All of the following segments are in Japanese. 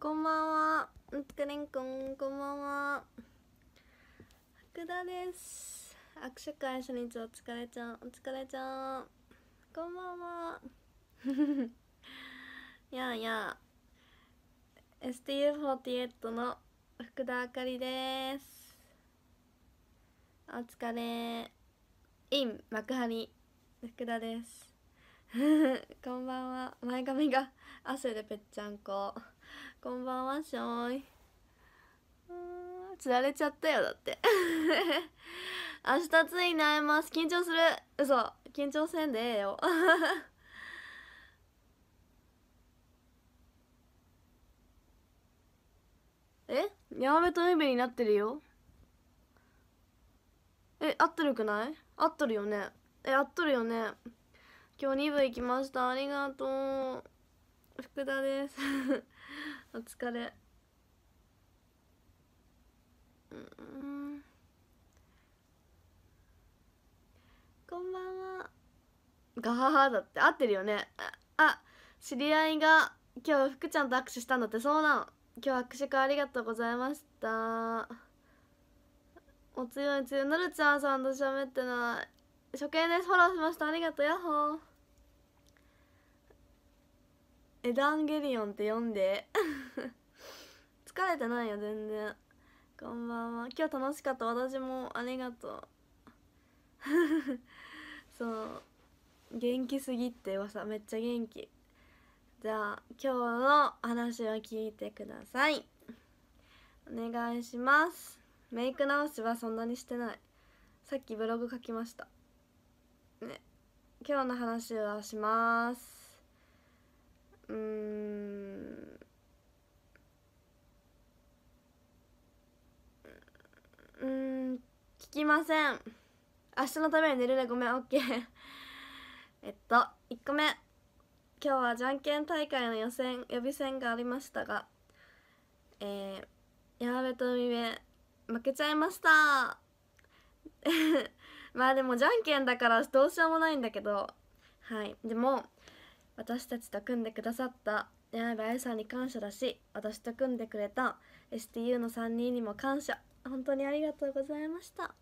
こんばんは。うんつくれんくん、こんばんは。福田です。握手会初日お疲れちゃん、お疲れちゃん。こんばんは。やあやあ。STU48 の福田あかりです。お疲れ。イン幕張福田です。こんばんは。前髪が汗でぺっちゃんこ。こんばんはしょいつられちゃったよだって 明日ついに会えます緊張する嘘緊張せんでええよ えヤマベとエビになってるよえ合ってるくない合っとるよねえ合っとるよね今日2部行きましたありがとう福田ですお疲れうんこんばんはガハハだって合ってるよねあ知り合いが今日福ちゃんと握手したんだってそうなの今日握手会ありがとうございましたお強い強いなるちゃんさんと喋ってない初見ですフォローしましたありがとうヤッホーエダンゲリオンって読んで 疲れてないよ全然こんばんは今日楽しかった私もありがとう そう元気すぎって噂めっちゃ元気じゃあ今日の話を聞いてくださいお願いしますメイク直しはそんなにしてないさっきブログ書きましたね今日の話はしますうーんうん聞きません明日のために寝るねごめんオッケー えっと1個目今日はじゃんけん大会の予選予備戦がありましたがえー、山と海辺負けちゃいました まあでもじゃんけんだからどうしようもないんだけどはいでも私たちと組んでくださった重部愛さんに感謝だし私と組んでくれた STU の3人にも感謝本当にありがとうございました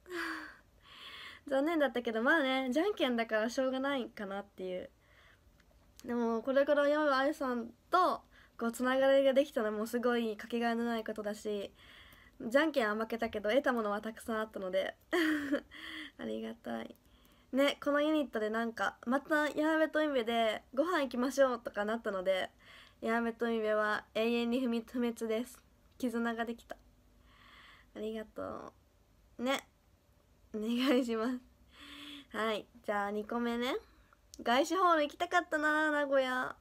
残念だったけどまあねじゃんけんだからしょうがないかなっていうでもこれから重部愛さんとこうつながりができたのもすごいかけがえのないことだしじゃんけんは負けたけど得たものはたくさんあったので ありがたい。ねこのユニットでなんかまたヤーベとインベでご飯行きましょうとかなったのでヤーベとインベは永遠に不滅です絆ができたありがとうねお願いしますはいじゃあ2個目ね外資ホール行きたかったな名古屋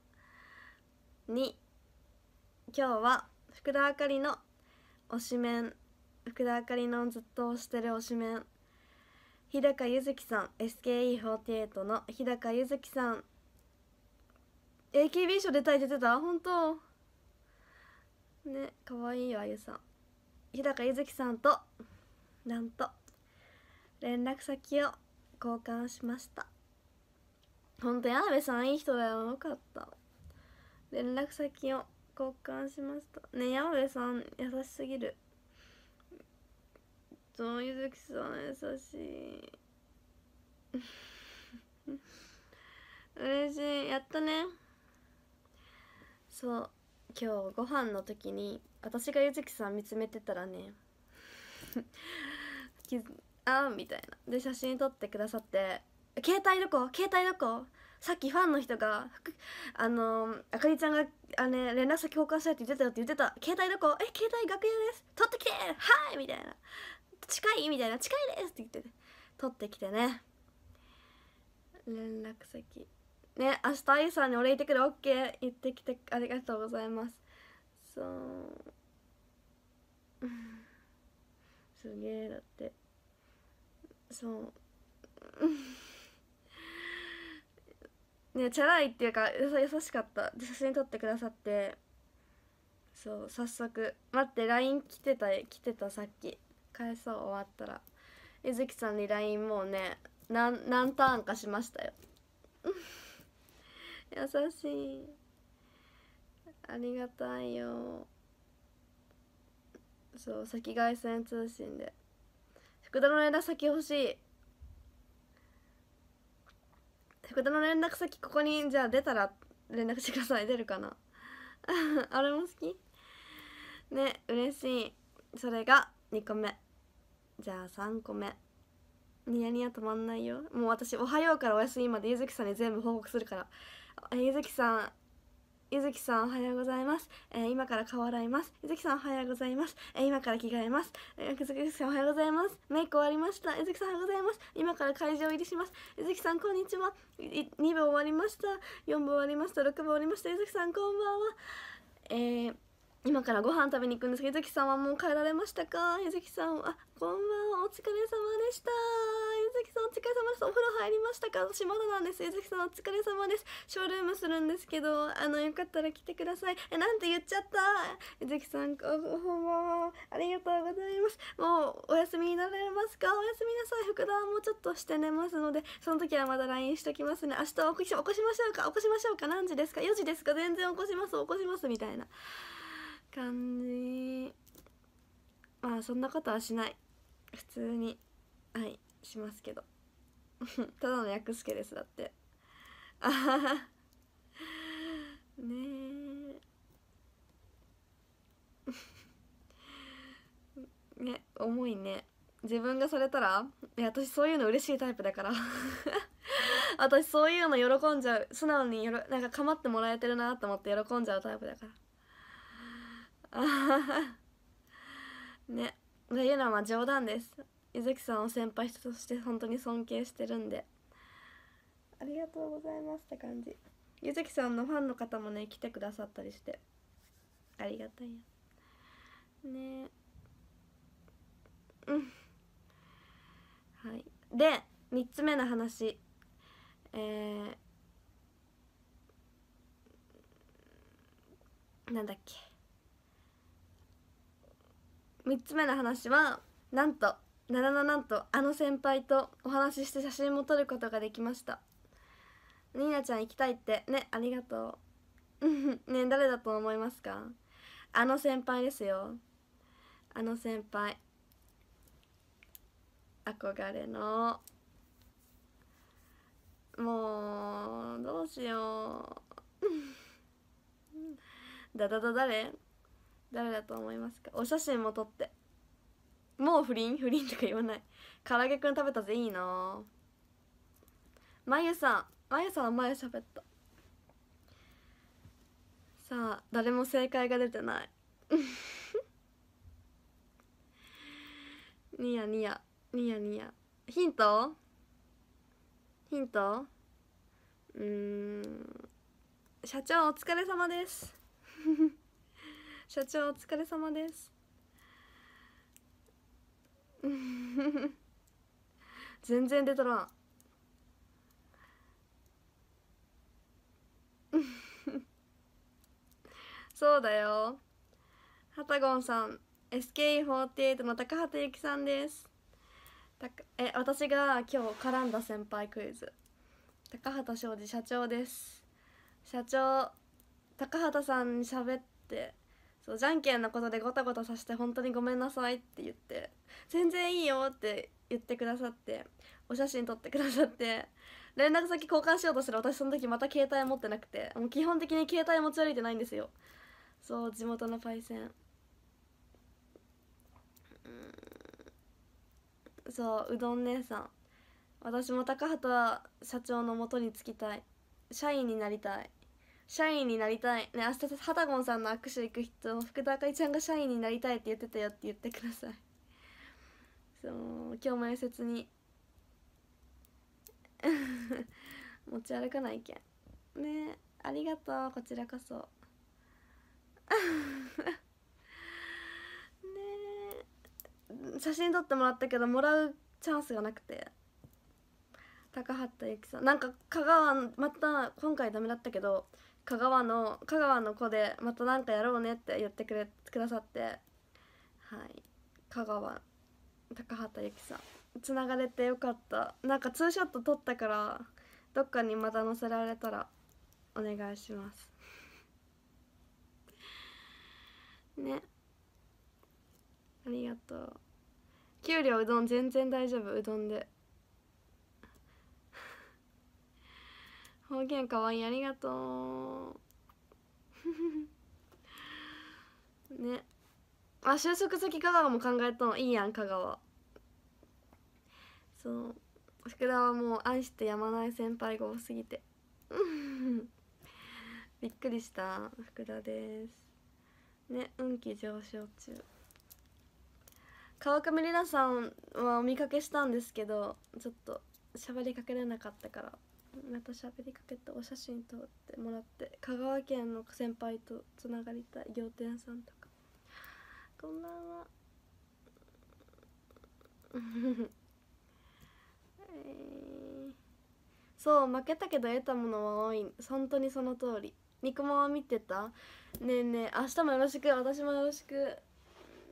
に今日は福田あかりの推しメン福田あかりのずっと推してる推しメン日高ゆずきさん SKE48 の日高ゆずきさん AKB 賞出たい出てた本当ねかわいいよあゆさん日高ゆずきさんとなんと連絡先を交換しましたほんと矢部さんいい人だよよかった連絡先を交換しましたね矢部さん優しすぎるそうゆずきさん優しい 嬉しいやったねそう今日ご飯の時に私がゆずきさん見つめてたらね あーみたいなで写真撮ってくださって「携帯どこ携帯どこ?」さっきファンの人があのー、あかりちゃんがあれ連絡先交換したいって言ってたよって言ってた携帯どこえ携帯楽屋です取ってきてはいみたいな近いみたいな近いですって言って取ってきてね連絡先ね明日あゆさんにお礼言ってくる OK 言ってきてありがとうございますそうすげえだってそう ねチャラいっていうか優しかったで写真撮ってくださってそう早速待って LINE 来てた来てたさっき返そう終わったらゆずきさんに LINE もうね何何ターンかしましたよ 優しいありがたいよそう赤外線通信で福田の連絡先欲しい福田の連絡先ここにじゃあ出たら連絡してください出るかな あれも好きね嬉しいそれが2個目じゃあ3個目ニヤニヤ止まんないよもう私「おはよう」から「おやすみ」までゆずきさんに全部報告するからゆずきさんゆずきさんおはようございます、えー、今から顔洗いますゆずきさんおはようございます、えー、今から着替えます、えゆずきさんおはようございますメイク終わりましたゆずきさんおはようございます今から会場入りしますゆずきさんこんにちは2部終わりました4部終わりました6部終わりましたゆずきさんこんばんはえー今からご飯食べに行くんですけど柚木さんはもう帰られましたか柚木さんあこんばんはお疲れ様でした柚木さんお疲れ様ですお風呂入りましたか私まだなんです柚木さんお疲れ様ですショールームするんですけどあのよかったら来てくださいえなんて言っちゃった柚木さんこんばんはありがとうございますもうお休みになられますかおやすみなさい福田はもうちょっとして寝ますのでその時はまだ LINE しときますね明日起こし起こしましょうか起こしましょうか何時ですか4時ですか全然起こします起こしますみたいな感じまあそんなことはしない普通にはいしますけど ただの薬助ですだってあははねえ ね重いね自分がされたらいや私そういうの嬉しいタイプだから 私そういうの喜んじゃう素直によろなんか構ってもらえてるなと思って喜んじゃうタイプだから ねそういうのは冗談です柚月さんを先輩として本当に尊敬してるんでありがとうございますって感じ柚月さんのファンの方もね来てくださったりしてありがたいよねうんはいで3つ目の話えー、なんだっけ3つ目の話はなんとなななんとあの先輩とお話しして写真も撮ることができましたニーナちゃん行きたいってねありがとう ね誰だと思いますかあの先輩ですよあの先輩憧れのもうどうしようだだだ誰誰だと思いますかお写真も撮ってもう不倫不倫とか言わない唐揚げくん食べたぜいいなまゆさんまゆさんは前喋ったさあ誰も正解が出てない ニヤニヤニヤニヤヒントヒントうん社長お疲れ様です社長お疲れ様です 全然出とらん そうだよハタゴンさん SKE48 の高畑ゆきさんですたえ私が今日絡んだ先輩クイズ高畑庄司社長です社長高畑さんに喋ってそうじゃんけんのことでごたごたさせて本当にごめんなさいって言って全然いいよって言ってくださってお写真撮ってくださって連絡先交換しようとしたら私その時また携帯持ってなくてもう基本的に携帯持ち歩いてないんですよそう地元のパイセンそううどん姉さん私も高畑社長のもとに就きたい社員になりたい社員になりたいね明日ハタゴンさんの握手行く人福田あかりちゃんが社員になりたいって言ってたよって言ってくださいそう今日も面接に 持ち歩かないけんねありがとうこちらこそ ね写真撮ってもらったけどもらうチャンスがなくて高畑ゆきさんなんか香川また今回ダメだったけど香川の香川の子でまた何かやろうねって言ってくれくださってはい香川高畑由紀さんつながれてよかったなんかツーショット撮ったからどっかにまた載せられたらお願いします ねありがとう給料うどん全然大丈夫うどんで方言かわいいありがとう ねあ就職先香川も考えたのいいやん香川そう福田はもう愛してやまない先輩が多すぎて びっくりした福田ですね運気上昇中川上里奈さんはお見かけしたんですけどちょっと喋りかけられなかったからまた喋りかけてお写真撮ってもらって香川県の先輩とつながりたい仰天さんとかこんばんは そう負けたけど得たものは多い本当にその通り肉まん見てたねえねえ明日もよろしく私もよろしく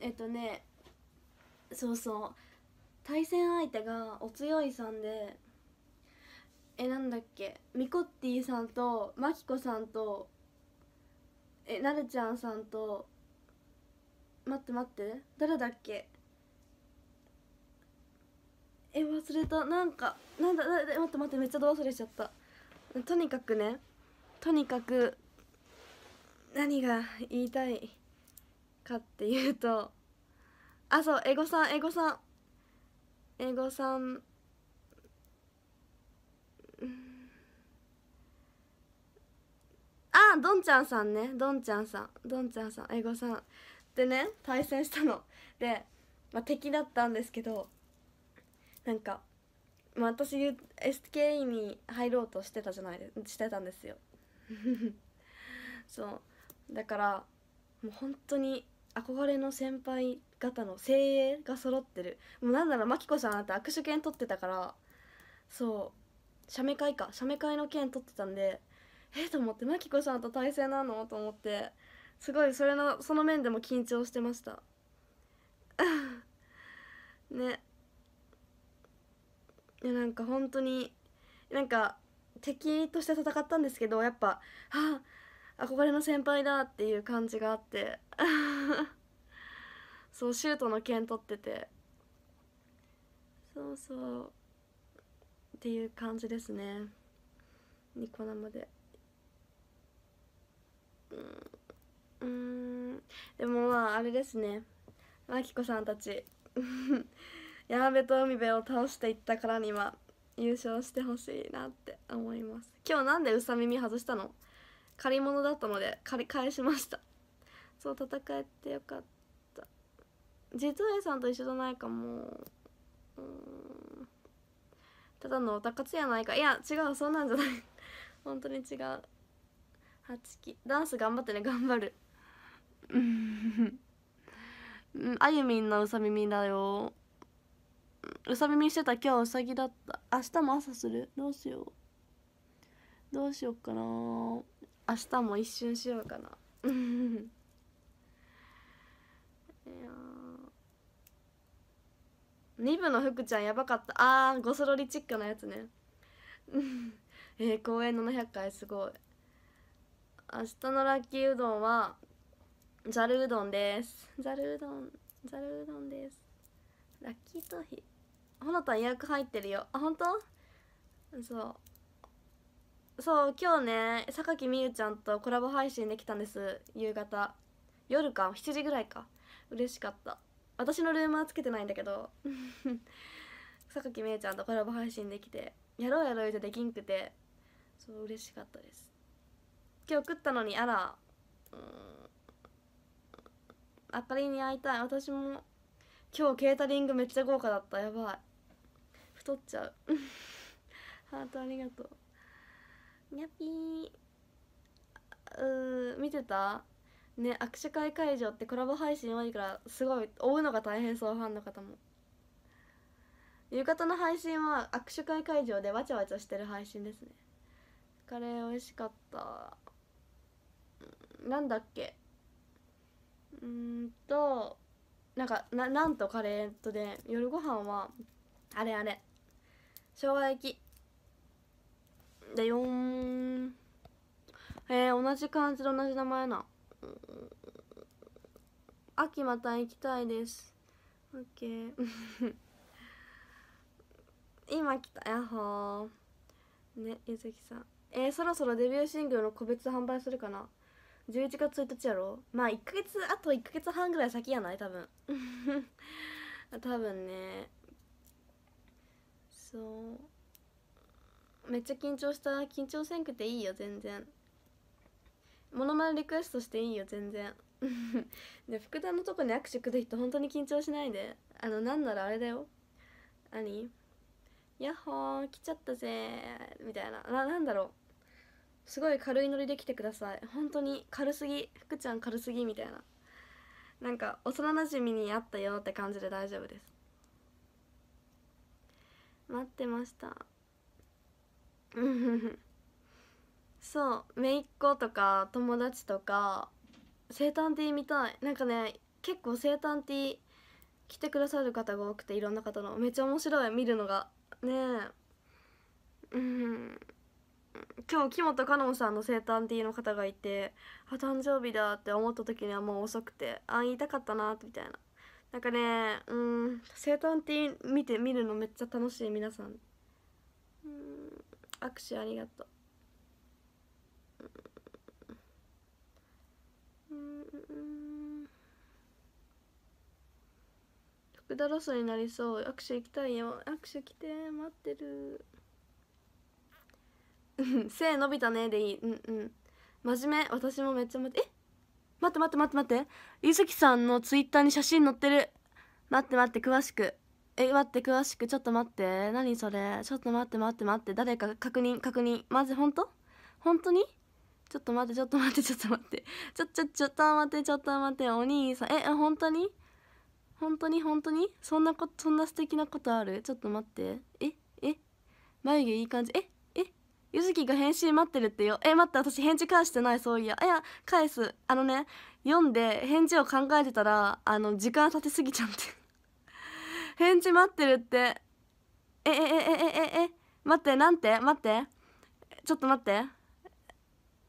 えっとねそうそう対戦相手がお強いさんでえなんだっけミコッティさんとマキコさんとえなるちゃんさんと待って待って誰だっけえ忘れたなんかなんだ待って待ってめっちゃど忘れちゃったとにかくねとにかく何が言いたいかっていうとあそうエゴさんエゴさんエゴさんどんちゃんさんねどんちゃんさんどんちゃんさん英語さんでね対戦したので、まあ、敵だったんですけどなんか、まあ、私 SKE に入ろうとしてたじゃないしてたんですよ そうだからもう本当に憧れの先輩方の精鋭が揃ってるもうなんならマキコさんあって握手券取ってたからそう写メ会か写メ会の券取ってたんでえと思ってマキコさんと対戦なのと思ってすごいそれのその面でも緊張してました ねいやなんか本当になんか敵として戦ったんですけどやっぱあ憧れの先輩だっていう感じがあって そうシュートの剣取っててそうそうっていう感じですねニコ生で。うんでもまああれですね真き子さんたち 山辺と海辺を倒していったからには優勝してほしいなって思います今日なんでうさ耳外したの借り物だったので借り返しましたそう戦えてよかった実はさんと一緒じゃないかもうただのたかつやないかいや違うそうなんじゃない 本当に違う八期ダンス頑張ってね頑張るあゆみんのうさ耳だようさ耳してた今日うさぎだった明日も朝するどうしようどうしようかな明日も一瞬しようかな いや2部の福ちゃんやばかったあーゴスロリチックなやつね えー、公演700回すごい明日のラッキーうどんはざるうどんですざるうどんざるうどんですラッキー頭皮ほのたん予約入ってるよあ本当そうそう今日ね榊美優ちゃんとコラボ配信できたんです夕方夜か7時ぐらいか嬉しかった私のルームはつけてないんだけど 榊美優ちゃんとコラボ配信できてやろうやろう言うてできんくてそう嬉しかったです今日送ったのにあらうんあかりに会いたい私も今日ケータリングめっちゃ豪華だったやばい太っちゃう ハートありがとうにゃぴーうー見てたね握手会会場ってコラボ配信多いからすごい追うのが大変そうファンの方も浴衣の配信は握手会会場でわちゃわちゃしてる配信ですねカレー美味しかったなんだっけうんとなんかななんとカレーとで、夜ご飯はあれあれ生姜焼きでんえー、同じ漢字で同じ名前な秋また行きたいです OK 今来たやっほーねゆずきさんえー、そろそろデビューシングルの個別販売するかな11月1日やろまあ1ヶ月あと1ヶ月半ぐらい先やない多分 多分ねそうめっちゃ緊張した緊張せんくていいよ全然モノマネリクエストしていいよ全然 で福田のとこに握手くる人本当に緊張しないであのなんならあれだよ何ヤッホー来ちゃったぜみたいなななんだろうすごい軽いノリで来てください本当に軽すぎ福ちゃん軽すぎみたいななんか幼なじみに会ったよって感じで大丈夫です待ってました そう姪っ子とか友達とか生誕ティー見たいなんかね結構生誕ティー来てくださる方が多くていろんな方のめっちゃ面白い見るのがねえうん今日木本かのんさんの生誕ーの方がいてあ誕生日だって思った時にはもう遅くてあ言いたかったなみたいななんかねうん生誕ー見て見るのめっちゃ楽しい皆さんうん握手ありがとううん福田ロスになりそう握手行きたいよ握手来て待ってるうん背伸びたねでいいうんうん真面目私もめっちゃ待ってえ待って待って待って待ってゆずきさんのツイッターに写真載ってる待って待って詳しくえ待って詳しくちょっと待って何それちょっと待って待って待って誰か確認確認マジ本当本当にちょっと待ってちょっと待ってちょっと待ってちょちょちょっと待ってちょっと待ってお兄さんえ本当に本当に本当にそんなことそんな素敵なことあるちょっと待ってええ眉毛いい感じえゆずきが返信待ってるってよえ待って私返事返してないそういやいや返すあのね読んで返事を考えてたらあの時間経ちすぎちゃって 返事待ってるってえええええええ待ってなんて待ってちょっと待って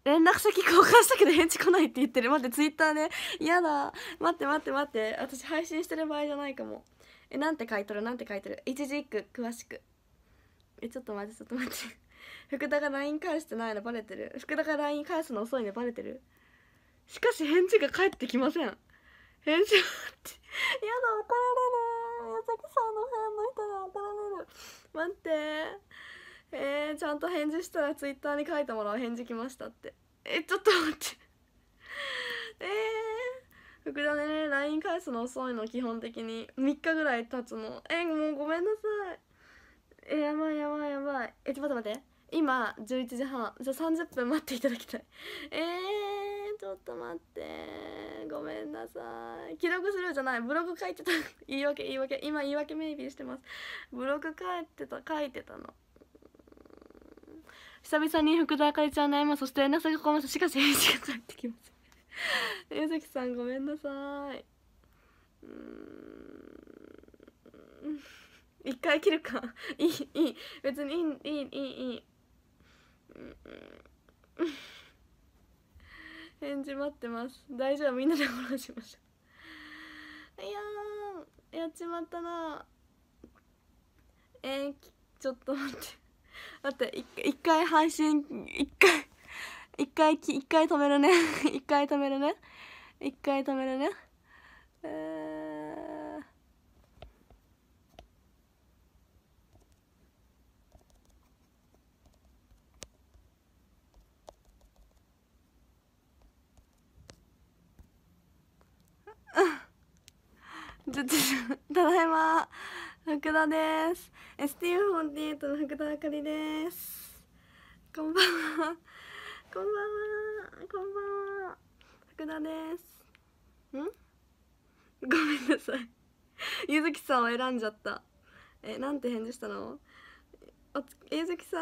連絡先交換したけど返事来ないって言ってる待ってツイッターで嫌だ待って待って待って私配信してる場合じゃないかもえなんて書いとるなんて書いてる一字一句詳しくえちょっと待ってちょっと待って 福田が LINE 返してないのバレてる福田が LINE 返すの遅いのバレてるしかし返事が返ってきません返事はってやだ怒られる矢崎さんのファンの人が怒られる待ってえー、ちゃんと返事したらツイッターに書いてもらう返事来ましたってえちょっと待ってえー、福田ね LINE 返すの遅いの基本的に3日ぐらい経つのえもうごめんなさいえやばいやばいやばいえちょっと待って待って今11時半じゃあ30分待っていただきたい えー、ちょっと待ってごめんなさい記録するじゃないブログ書いてた 言い訳言い訳今言い訳メイビーしてますブログ書いてた書いてたの久々に福田あかりちゃん悩むそしてなさがこましかし返事が返ってきます江崎さんごめんなさいうん一回切るかいいいい別にいいいいいいいい 返事待ってます大丈夫みんなでフォローしましょういややっちまったなえー、ちょっと待って待って一回配信一回一回一回止めるね 一回止めるね一回止めるねえーちょただいま福田です STU48 の福田あかりですこんばんはこんばんはこんばんは福田ですんごめんなさいゆずきさんを選んじゃったえなんて返事したのおゆずきさん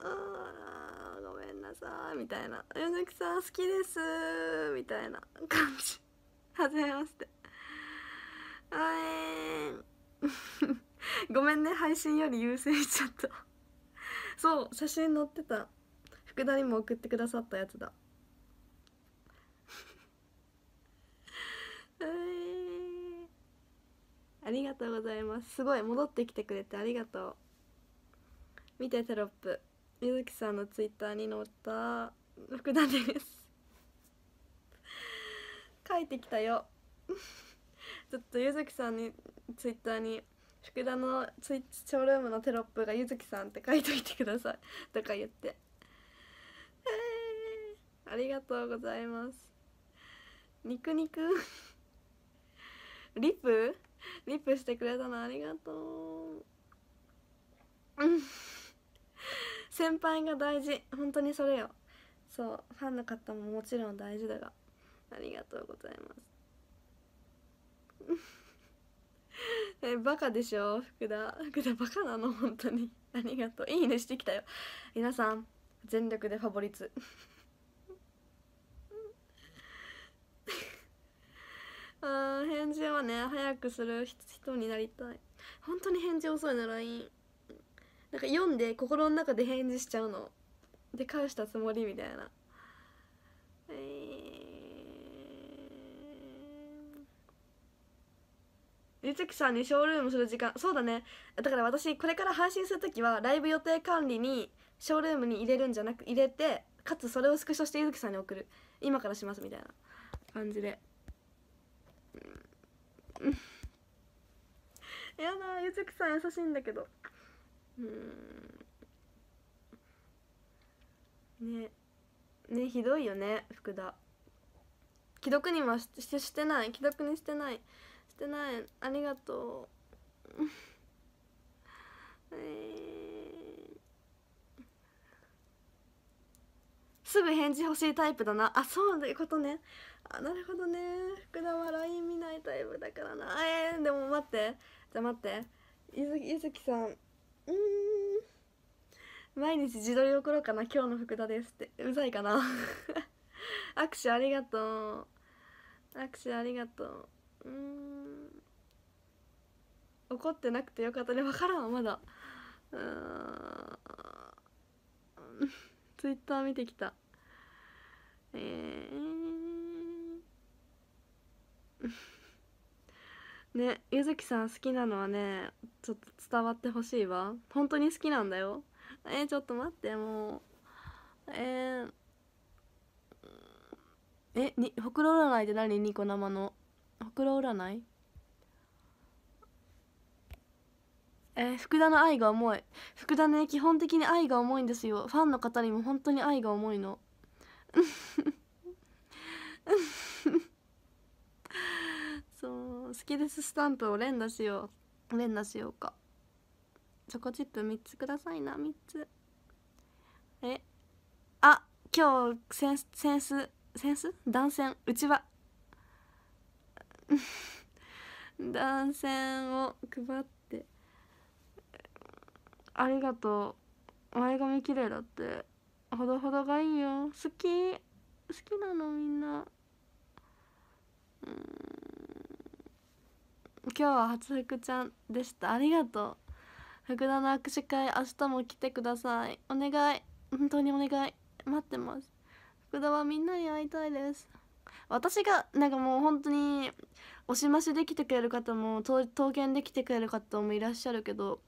あごめんなさいみたいなゆずきさん好きですみたいな感じ初めましてあえ ごめんね配信より優先しちゃったそう写真載ってた福田にも送ってくださったやつだ えありがとうございますすごい戻ってきてくれてありがとう見てテロップゆずきさんのツイッターに載った福田です書い てきたよちょっとゆずきさんにツイッターに「福田のツイッチショールームのテロップがゆずきさん」って書いといてください とか言って、えー、ありがとうございます肉肉リップリップしてくれたのありがとう先輩が大事本当にそれよそうファンの方ももちろん大事だがありがとうございます えバカでしょ福田福田バカなの本当にありがとういいねしてきたよ皆さん全力でファボリツ あ返事はね早くする人になりたい本当に返事遅いな LINE なんか読んで心の中で返事しちゃうので返したつもりみたいなえーゆつきさんにショールームする時間そうだねだから私これから配信する時はライブ予定管理にショールームに入れるんじゃなく入れてかつそれをスクショしてゆずきさんに送る今からしますみたいな感じでやだゆずきさん優しいんだけどうんねねひどいよね福田既読にはししてない既読にしてないしてないありがとう すぐ返事欲しいタイプだなあそういうことねあなるほどね福田は LINE 見ないタイプだからなえー、でも待ってじゃあ待ってゆずきさんうん毎日自撮り送ろうかな今日の福田ですってうざいかな 握手ありがとう握手ありがとううん怒ってなくてよかったね分からんまだうん ツイッター見てきたえー ねゆずきさん好きなのはねちょっと伝わってほしいわ本当に好きなんだよえー、ちょっと待ってもうえー、えにほくろ占いで何ニコ生のほくろ占いえー、福田の愛が重い福田ね基本的に愛が重いんですよファンの方にも本当に愛が重いの そう好きですスタンプを連打しよう連打しようかチョコチップ3つくださいな3つえあ今日センスセンスセンス断線うちは断 線を配ってありがとう前髪綺麗だってほどほどがいいよ好き好きなのみんなん今日は初福ちゃんでしたありがとう福田の握手会明日も来てくださいお願い本当にお願い待ってます福田はみんなに会いたいです私がなんかもう本当におしましできてくれる方も刀剣できてくれる方もいらっしゃるけど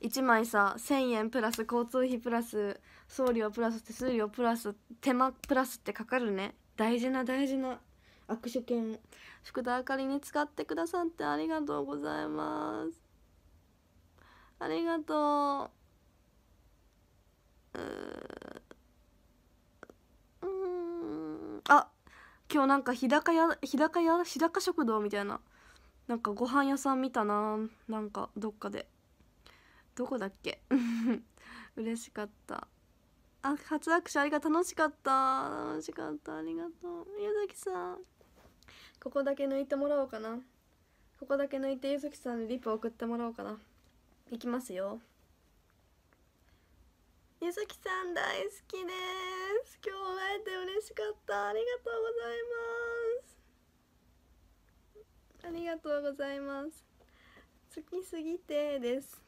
1枚さ1,000円プラス交通費プラス送料プラス手数料プラス手間プラスってかかるね大事な大事な握手券福田あかりに使ってくださってありがとうございますありがとううんあ今日なんか日高屋日高屋日高食堂みたいななんかご飯屋さん見たななんかどっかでどこだっけ 嬉しかったあ初握手ありがとう楽しかった楽しかったありがとう宮崎さんここだけ抜いてもらおうかなここだけ抜いて柚木さんにリップ送ってもらおうかないきますよゆずきさん大好きです今日会えて嬉しかったありがとうございますありがとうございます好きすぎてです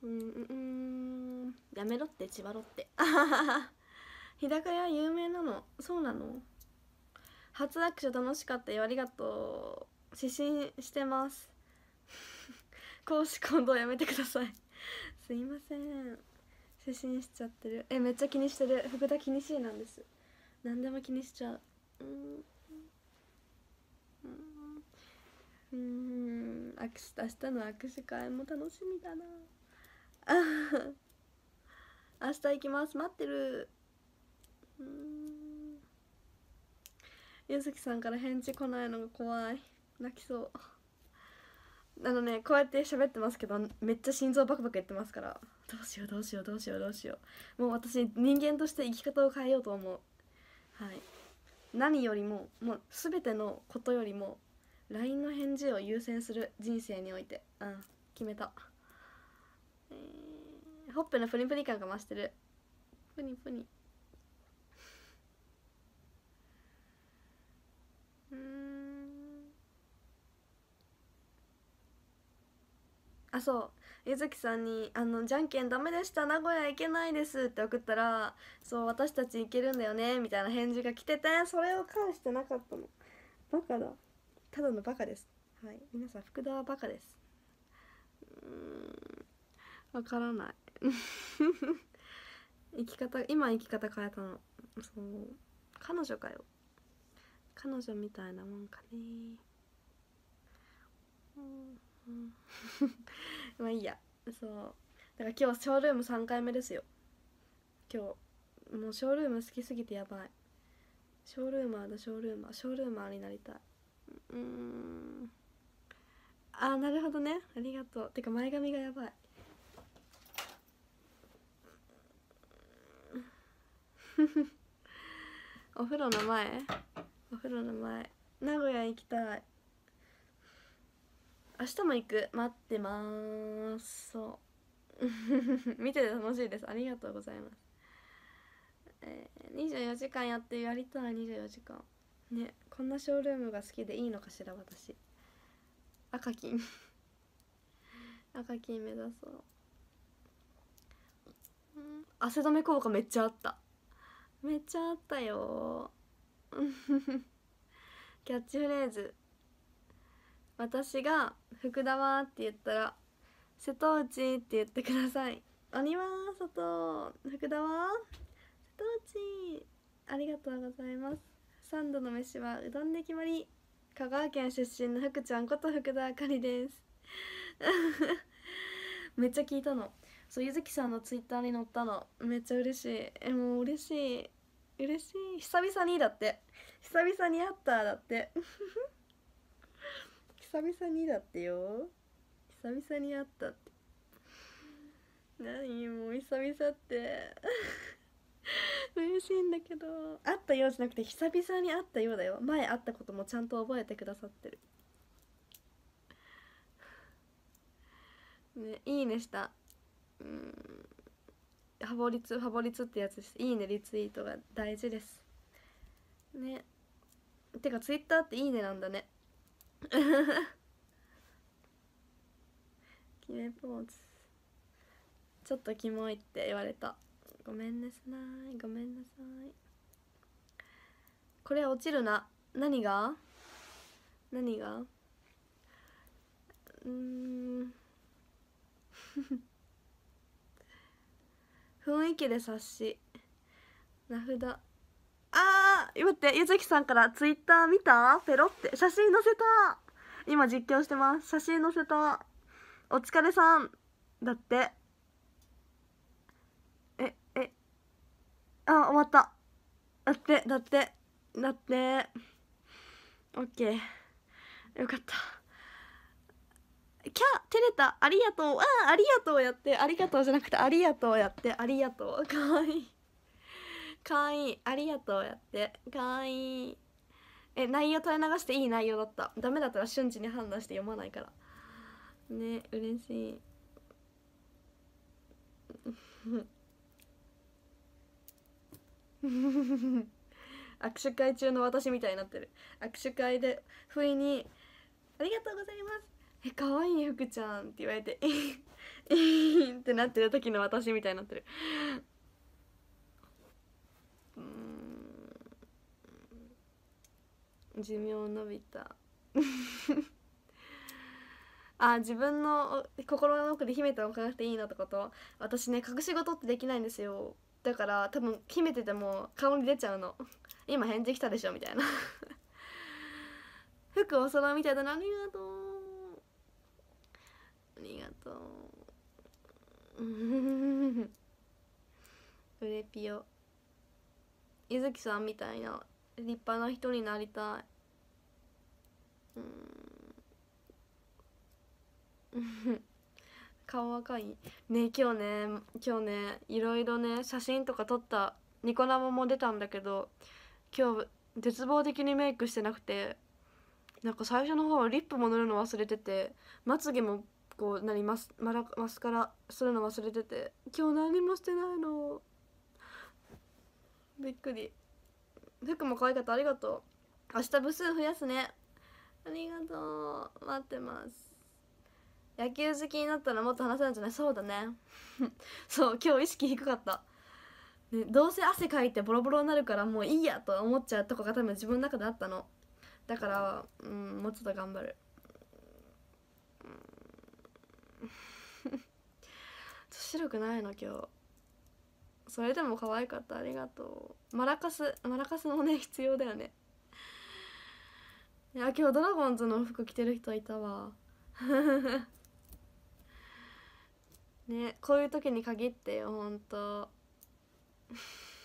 うんやめろって千葉ロって 日高屋有名なのそうなの初握手楽しかったよありがとう指針してます公私混同やめてください すいません失神しちゃってるえめっちゃ気にしてる福田気にしいなんです何でも気にしちゃううんうん握手明日の握手会も楽しみだな 明日行きます待ってるうん柚木さんから返事来ないのが怖い泣きそうあのねこうやって喋ってますけどめっちゃ心臓バクバク言ってますからどうしようどうしようどうしようどうしようもう私人間として生き方を変えようと思うはい何よりももう全てのことよりも LINE の返事を優先する人生においてうん決めた、えー、ほっぺのプニプニ感が増してるプニプニうんあそうゆずきさんにあの「じゃんけんダメでした名古屋行けないです」って送ったら「そう私たち行けるんだよね」みたいな返事が来ててそれを返してなかったのバカだただのバカですはい皆さん福田はバカですうんわからない 生き方今生き方変えたのそう彼女かよ彼女みたいなもんかねうんまあいいやそうだから今日ショールーム3回目ですよ今日もうショールーム好きすぎてやばいショールーマーだショールーマーショールーマーになりたいうんああなるほどねありがとうてか前髪がやばい お風呂の前お風呂の前名古屋行きたい明日も行く待ってますそう 見てて楽しいですありがとうございます、えー、24時間やってやりたい24時間ねこんなショールームが好きでいいのかしら私赤金 赤金目指そう汗止め効果めっちゃあっためっちゃあったよ キャッチフレーズ私が「福田はって言ったら「瀬戸内」って言ってください鬼は外福田は瀬戸内ありがとうございます三度の飯はうどんで決まり香川県出身の福ちゃんこと福田あかりです めっちゃ聞いたのそうゆずきさんのツイッターに載ったのめっちゃ嬉しいえもう嬉しい嬉しい久々にだって久々に会っただって 久々にだってよ久々に会ったって何もう久々って 嬉しいんだけど会ったようじゃなくて久々に会ったようだよ前会ったこともちゃんと覚えてくださってるねいいねしたうんハボリツハボリツってやつですいいねリツイートが大事ですねてかツイッターっていいねなんだね 決めポーズちょっとキモいって言われたごめんなさいごめんなさいこれ落ちるな何が何がうん 雰囲気で察し名札あー待ってゆずきさんからツイッター見たペロって写真載せた今実況してます写真載せたお疲れさんだってええあ終わっただってだってだってオッケーよかったキャ照れたありがとうあありがとうやってありがとうじゃなくてありがとうやってありがとうかわいいかわいいありがとうやってかわいいえ内容垂れ流していい内容だったダメだったら瞬時に判断して読まないからね嬉しい握手会中の私みたいになってる握手会で不意に「ありがとうございます」え「可愛い福ちゃん」って言われて「えいってなってる時の私みたいになってるうん寿命伸びた あ自分の心の奥で秘めたおかなくていいなってこと私ね隠し事ってできないんですよだから多分秘めてても顔に出ちゃうの今返事来たでしょみたいな 服お揃いみたいだなありがとうありがとう うれぴよ柚きさんみたいな立派な人になりたいうん顔赤いね今日ね今日ねいろいろね写真とか撮ったニコ生も出たんだけど今日絶望的にメイクしてなくてなんか最初の方はリップも塗るの忘れててまつげもこうなりますマラマスカラするの忘れてて今日何もしてないの。びっくり服も可愛かったありがとう明日部数増やすねありがとう待ってます野球好きになったらもっと話せるんじゃないそうだね そう今日意識低かった、ね、どうせ汗かいてボロボロになるからもういいやと思っちゃうとこが多分自分の中であったのだからうんもうちょっと頑張る ちょっと白くないの今日それでも可愛かったありがとうマラカスマラカスもね必要だよねいや今日ドラゴンズの服着てる人いたわ ねこういう時に限ってよほんと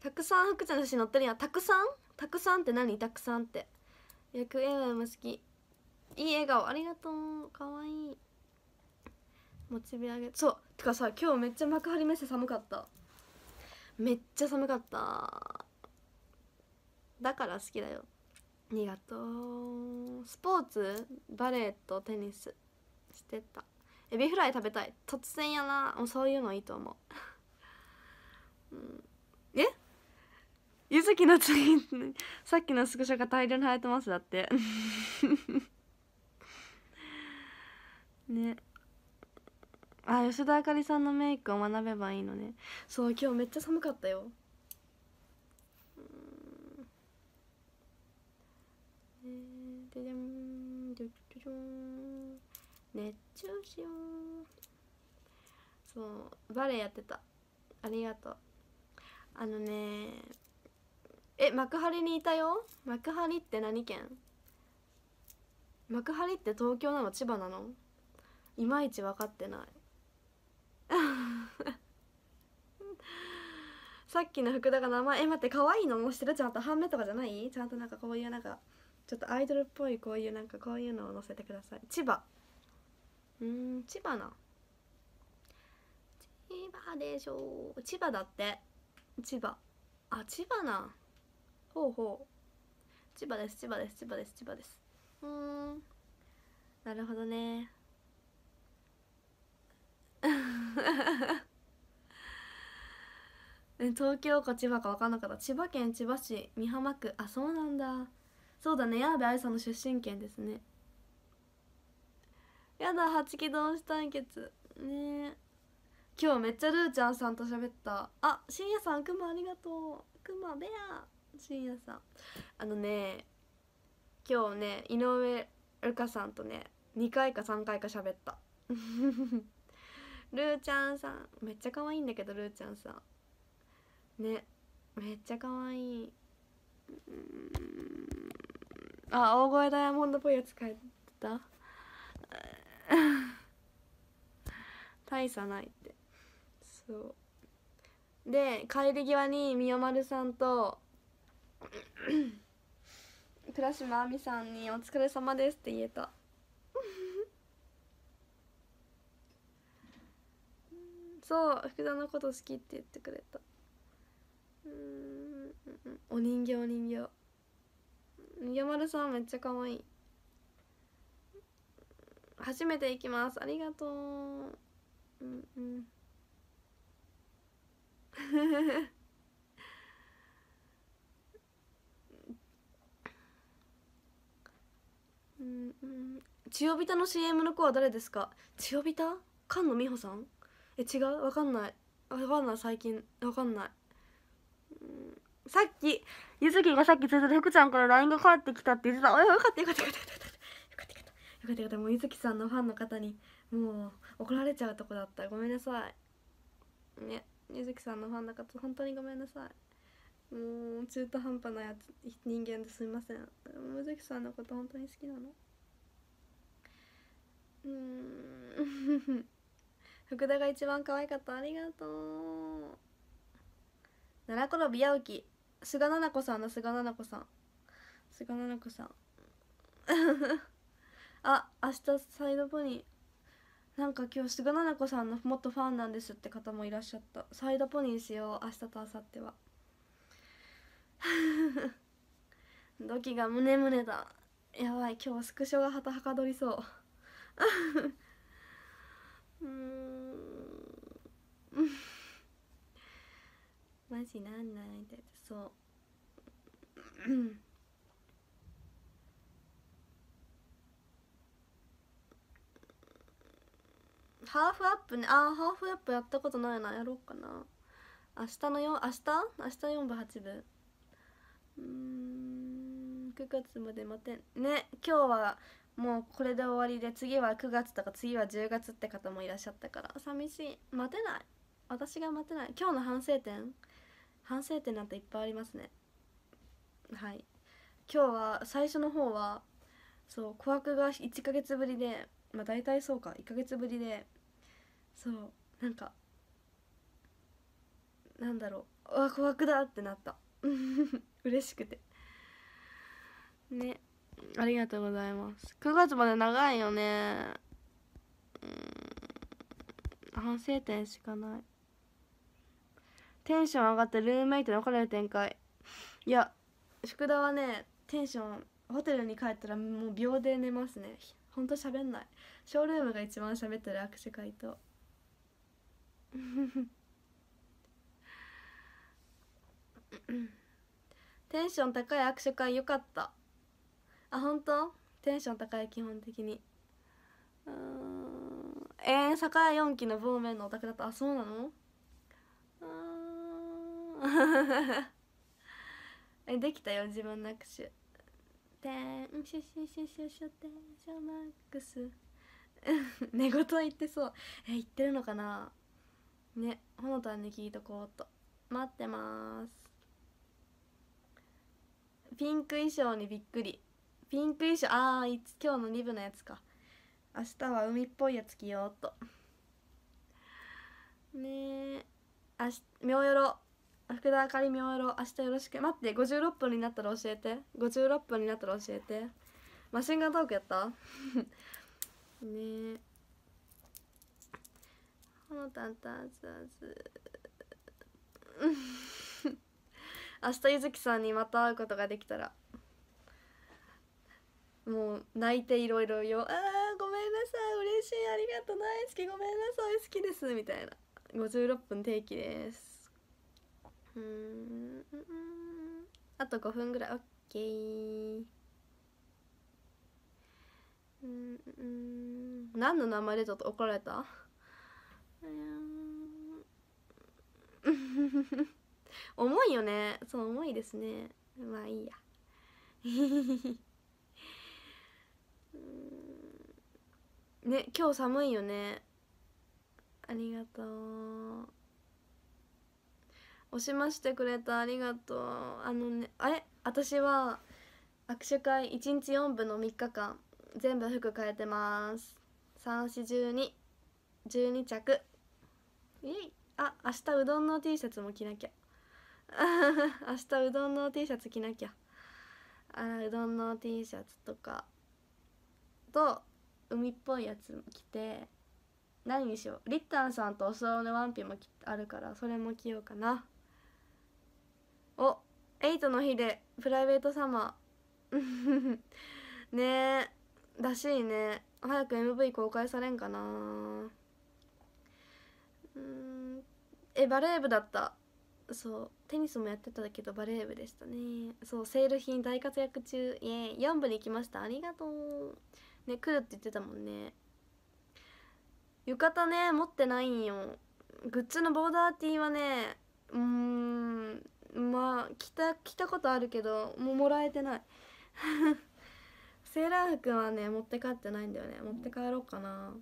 たくさん福ちゃんの写真載ってるやんたくさんたくさんって何たくさんって役笑顔も好きいい笑顔ありがとうかわいい持ち上げそうてかさ今日めっちゃ幕張メッセ寒かっためっちゃ寒かっただから好きだよありがとうスポーツバレエとテニスしてたエビフライ食べたい突然やなもうそういうのいいと思う、うん、えゆずきの次さっきのスクショが大量に生えてますだって ねあ吉田あかりさんのメイクを学べばいいのねそう今日めっちゃ寒かったよえででんでででん熱中症そうバレエやってたありがとうあのねえ幕張にいたよ幕張って何県幕張って東京なの千葉なのいまいち分かってないさっきの福田が名前え待って可愛いのもしてるちゃんと半目とかじゃないちゃんとなんかこういうなんかちょっとアイドルっぽいこういうなんかこういうのを載せてください千葉うん千葉な千葉でしょ千葉だって千葉あ千葉なほうほう千葉です千葉です千葉です千葉ですうんなるほどね 東京か千葉か分かんなかった千葉県千葉市美浜区あそうなんだそうだね矢部愛さんの出身県ですねやだ八気同死対決ね今日めっちゃルーちゃんさんと喋ったあ深夜さんくまありがとうくまベア深夜さんあのね今日ね井上るかさんとね2回か3回か喋った ルーちゃんさんめっちゃ可愛いんだけどルーちゃんさんねめっちゃ可愛いあ大声ダイヤモンドっぽいやつ書ってた 大差ないってそうで帰り際にみよまるさんと 倉島亜美さんに「お疲れ様です」って言えた そう福田のこと好きって言ってくれたお人形お人形山丸さんめっちゃ可愛い初めて行きますありがとううんうん うんうん千代びたの CM の子は誰ですか千代びた菅野美穂さんえ違うわかんないわかんない最近わかんないさっき、ゆずきがさっきツイーで福ちゃんから LINE が返ってきたって言ってた。あ、よかったよかったよかったよかった。よかったよかった。よかったよかった。もうゆずきさんのファンの方に、もう怒られちゃうとこだった。ごめんなさい。ね、ゆずきさんのファンの方、本当にごめんなさい。もう中途半端なやつ人間ですみません。ゆずきさんのこと本当に好きなのうん。福田が一番可愛かった。ありがとう。奈良転び八起き。菅菜々子さんの菅菜々子さん菅菜々子さん あ明日サイドポニーなんか今日菅菜々子さんのもっとファンなんですって方もいらっしゃったサイドポニーしよう明日と明後日は ドキがムネムネだやばい今日はスクショがはたはかどりそう うんマジなんないみたいそうハーフアップねあーハーフアップやったことないなやろうかな明日の4明日明日4部8部うん9月まで待てね今日はもうこれで終わりで次は9月とか次は10月って方もいらっしゃったから寂しい待てない私が待てない今日の反省点反省点なんていっぱいありますねはい今日は最初の方はそう琥珀が1ヶ月ぶりでまあ大体そうか1ヶ月ぶりでそうなんかなんだろうあ琥珀だってなった 嬉しくてねありがとうございます9月まで長いよねうん反省点しかないテンション上がってルームメイトに怒られる展開いや宿題はねテンションホテルに帰ったらもう秒で寝ますねほんと喋んないショールームが一番喋ってる握手会とテンション高い握手会よかったあ本当テンション高い基本的にうんえー、栄四期の某面のお宅だったあそうなの えできたよ自分の握手テんシュシュシュシュシュテンションマックス寝言言ってそうえ言ってるのかなねほのたんに聞いとこうと待ってますピンク衣装にびっくりピンク衣装ああ今日の2部のやつか明日は海っぽいやつ着ようとねえ明日妙よろ福田あかり明ろ明日よろしく待って56分になったら教えて56分になったら教えてマシンガントークやった ねえほのたんたんずず 明日ゆずきさんにまた会うことができたらもう泣いていろいろよ「ああごめんなさい嬉しいありがとう大好きごめんなさい好きです」みたいな56分定期ですうんあと5分ぐらいオッケーうんうん何の名前でちょっと怒られたうん 重いよねそう重いですねまあいいや ね今日寒いよねありがとう押しましてくれたありがとうあのねあれ私は握手会1日4部の3日間全部服変えてます3412 12着イイあ明日うどんの T シャツも着なきゃ 明日うどんの T シャツ着なきゃあうどんの T シャツとかと海っぽいやつも着て何にしようリッタンさんとお揃いのワンピもあるからそれも着ようかなおエイトの日でプライベートサマー ねえらしいね早く MV 公開されんかなうんえバレー部だったそうテニスもやってたけどバレー部でしたねそうセール品大活躍中イエイ4部に行きましたありがとうね来るって言ってたもんね浴衣ね持ってないんよグッズのボーダーティーはねうん今着た着たことあるけどもうもらえてない セーラー服はね持って帰ってないんだよね持って帰ろうかな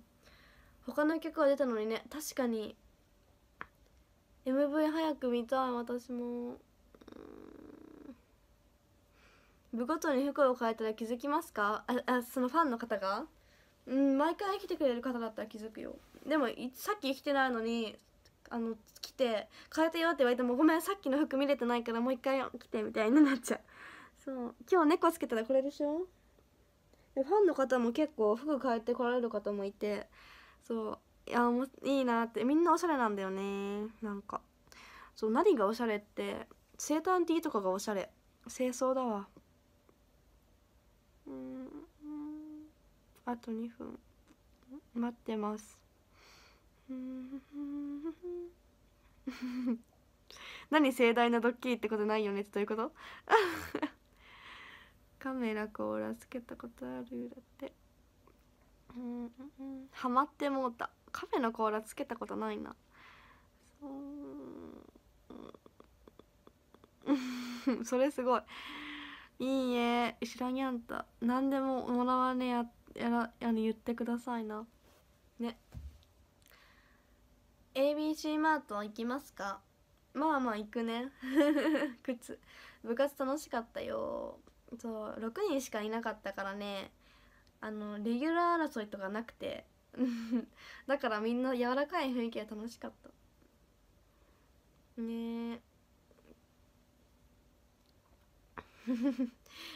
他の曲は出たのにね確かに MV 早く見たい私も部ごとに服を変えたら気づきますかああそのファンの方がうん毎回来てくれる方だったら気づくよでもさっき来てないのにあの来て「変えたよ」って言われても「ごめんさっきの服見れてないからもう一回来て」みたいになっちゃうそう今日猫つけたらこれでしょでファンの方も結構服変えてこられる方もいてそういやもういいなってみんなおしゃれなんだよねなんかそう何がおしゃれって生誕 T とかがおしゃれ清掃だわうんあと2分待ってます 何盛大なドッキリってことないよねってどういうこと カメラ凍らつけたことあるだってうんハマってもうたカメラーラつけたことないなそう それすごいいいえ知らにゃんた何でももらわねややらや言ってくださいなねっ ABC マート行きますかまあまあ行くね 靴部活楽しかったよそう6人しかいなかったからねあのレギュラー争いとかなくて だからみんな柔らかい雰囲気が楽しかったねえ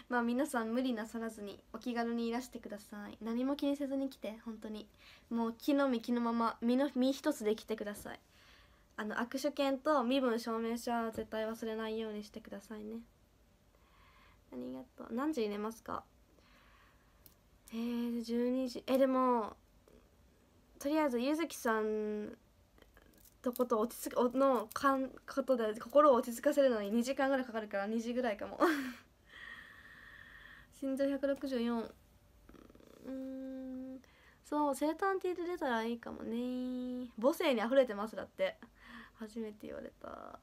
まあ皆さん無理なさらずにお気軽にいらしてください何も気にせずに来て本当にもう気の身気のまま身の身一つで来てくださいあの握手券と身分証明書は絶対忘れないようにしてくださいねありがとう何時に寝ますかえー、12時えでもとりあえずゆずきさんとこと落ち着くのかんことで心を落ち着かせるのに2時間ぐらいかかるから2時ぐらいかも心臓164うんそう生誕ティーって出たらいいかもね母性に溢れてますだって初めて言われた、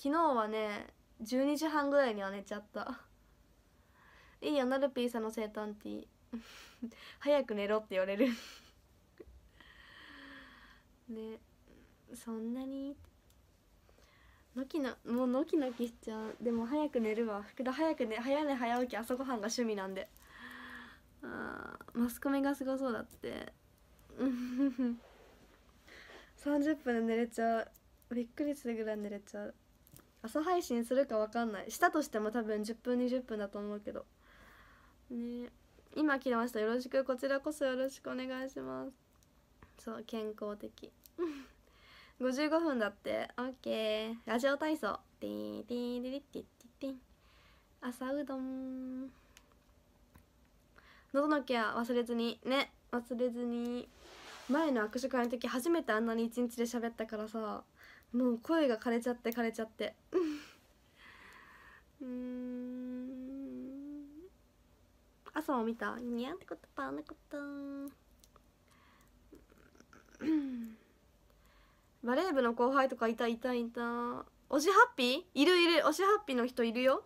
昨日はね12時半ぐらいには寝ちゃったいいよなるぴーさんの生誕ティー 早く寝ろって言われるねそんなにってのきなもうのきのきしちゃうでも早く寝るわ福田早く寝早寝早起き朝ごはんが趣味なんであマスコミがすごそうだって30 分で寝れちゃうびっくりするぐらい寝れちゃう朝配信するか分かんないしたとしても多分10分20分だと思うけどね今切れましたよろしくこちらこそよろしくお願いしますそう健康的うん55分だってオッケーラジオ体操ティーティーディティティティ朝うどん喉のケア忘れずにね忘れずに前の握手会の時初めてあんなに一日で喋ったからさもう声が枯れちゃって枯れちゃって うん朝を見たにゃんってことパーなことバレー部の後輩とかいたいたいた推しハッピーいるいる推しハッピーの人いるよ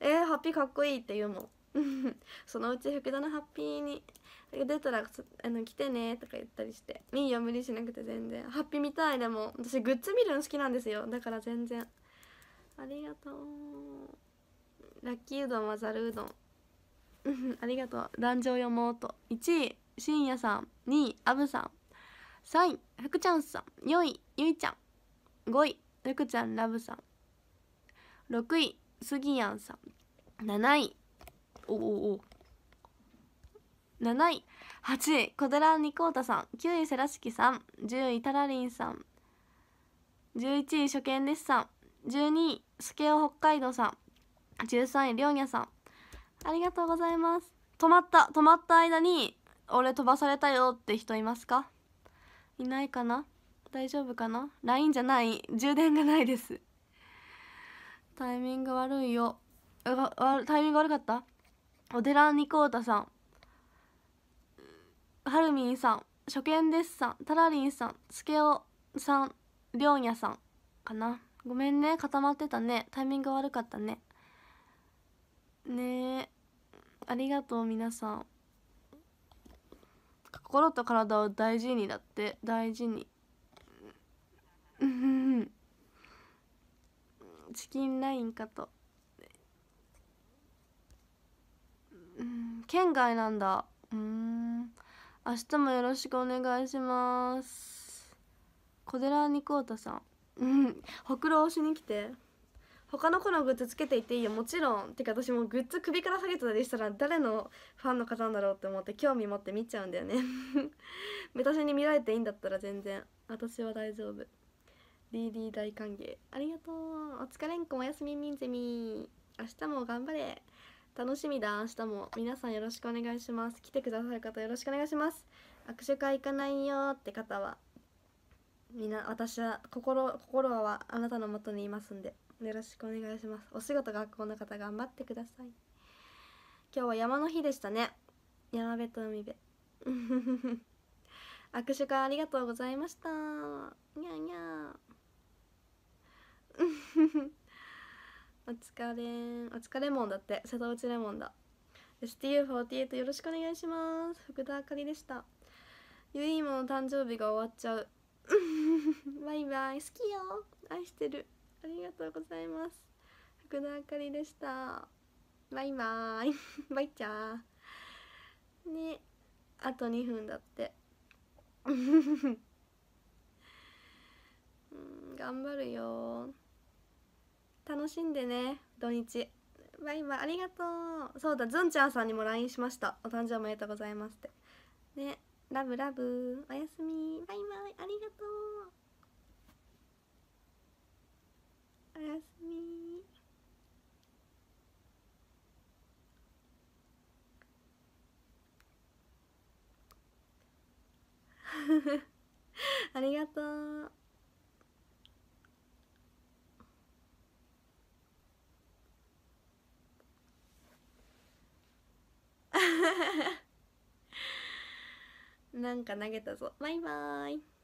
えー、ハッピーかっこいいって言うもん そのうち福田のハッピーに出たらあの来てねとか言ったりしていいよ無理しなくて全然ハッピーみたいでも私グッズ見るの好きなんですよだから全然ありがとうラッキーうどんはざるうどん ありがとう壇上読もうと1位深夜さん2位アブさん3位福ちゃんさん4位ゆいちゃん5位福ちゃんラブさん6位すぎやんさん7位おおお7位8位小寺にこうたさん9位せらしきさん10位たらりんさん11位初見ですさん12位すけお北海道さん13位りょうにゃさんありがとうございます止まった止まった間に俺飛ばされたよって人いますかいないかな大丈夫かな ?LINE じゃない充電がないですタイミング悪いよわタイミング悪かったお寺にこうたさんはるみんさん初見ですさんタラリンさんすけおさんりょうにゃさんかなごめんね固まってたねタイミング悪かったねねえありがとう皆さん心と体を大事にだって大事にチキンラインかと県外なんだうん明日もよろしくお願いします小寺ニコータさんうんほくろをしに来て。他の子のグッズつけていていいよもちろんてか私もグッズ首から下げてたりしたら誰のファンの方なんだろうって思って興味持って見ちゃうんだよねメタシに見られていいんだったら全然私は大丈夫 DD 大歓迎ありがとうお疲れんこおやすみみんゼミ明日も頑張れ楽しみだ明日も皆さんよろしくお願いします来てくださる方よろしくお願いします握手会行かないよって方はみんな私は心心はあなたのもとにいますんでよろしくお願いしますお仕事学校の方頑張ってください今日は山の日でしたね山辺と海辺 握手会ありがとうございましたにゃにゃ お疲れお疲れもんだって瀬戸内レモンだ STU48 よろしくお願いします福田あかりでしたゆいもの誕生日が終わっちゃう バイバイ好きよ愛してるありがとうございます福田あかりでしたバイバーイ バイチャーねあと2分だって うん頑張るよ楽しんでね土日バイバイありがとうそうだずんちゃんさんにも LINE しましたお誕生日おめでとうございますってねラブラブおやすみバイバイありがとうおやすみ ありがとう なんか投げたぞバイバーイ